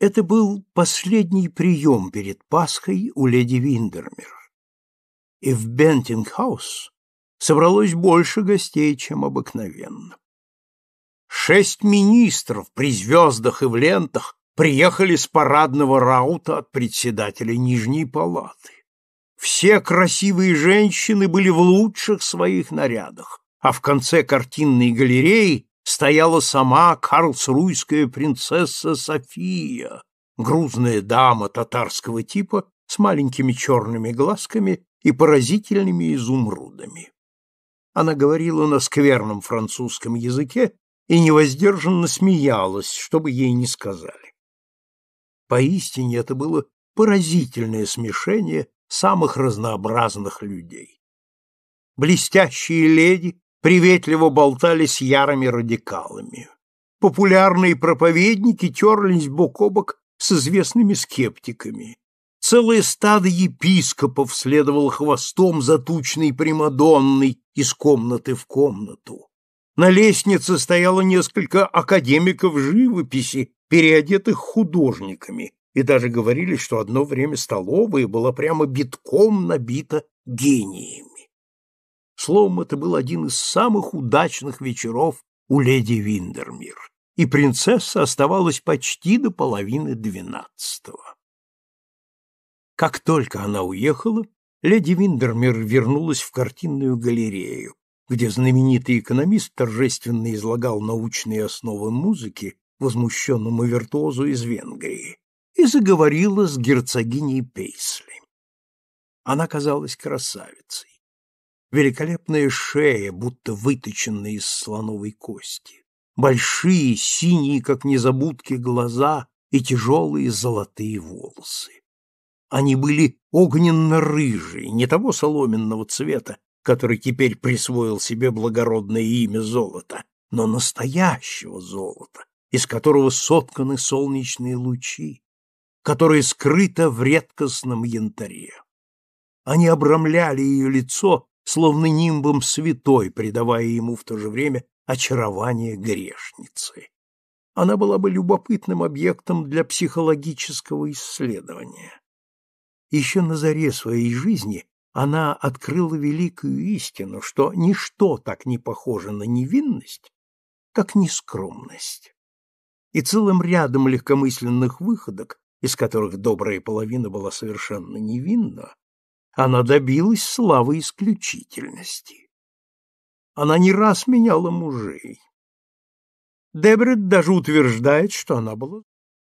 Это был последний прием перед Пасхой у леди Виндермер, И в Бентингхаус собралось больше гостей, чем обыкновенно. Шесть министров при звездах и в лентах приехали с парадного раута от председателя Нижней палаты. Все красивые женщины были в лучших своих нарядах, а в конце картинной галереи стояла сама карлсруйская принцесса София, грузная дама татарского типа с маленькими черными глазками и поразительными изумрудами. Она говорила на скверном французском языке и невоздержанно смеялась, чтобы ей не сказали. Поистине это было поразительное смешение самых разнообразных людей. Блестящие леди приветливо болтали с ярыми радикалами. Популярные проповедники терлись бок о бок с известными скептиками. Целое стадо епископов следовало хвостом за тучной Примадонной из комнаты в комнату. На лестнице стояло несколько академиков живописи, переодетых художниками, и даже говорили, что одно время столовая была прямо битком набита гениями. Словом, это был один из самых удачных вечеров у леди Виндермир, и принцесса оставалась почти до половины двенадцатого. Как только она уехала, леди Виндермир вернулась в картинную галерею, где знаменитый экономист торжественно излагал научные основы музыки возмущенному виртуозу из Венгрии, и заговорила с герцогиней Пейсли. Она казалась красавицей великолепная шея, будто выточенная из слоновой кости, большие синие, как незабудки, глаза и тяжелые золотые волосы. Они были огненно-рыжие, не того соломенного цвета, который теперь присвоил себе благородное имя золота, но настоящего золота, из которого сотканы солнечные лучи, которые скрыто в редкостном янтаре. Они обрамляли ее лицо словно нимбом святой, придавая ему в то же время очарование грешницы. Она была бы любопытным объектом для психологического исследования. Еще на заре своей жизни она открыла великую истину, что ничто так не похоже на невинность, как нескромность. И целым рядом легкомысленных выходок, из которых добрая половина была совершенно невинна, она добилась славы исключительности. Она не раз меняла мужей. Дебрид даже утверждает, что она была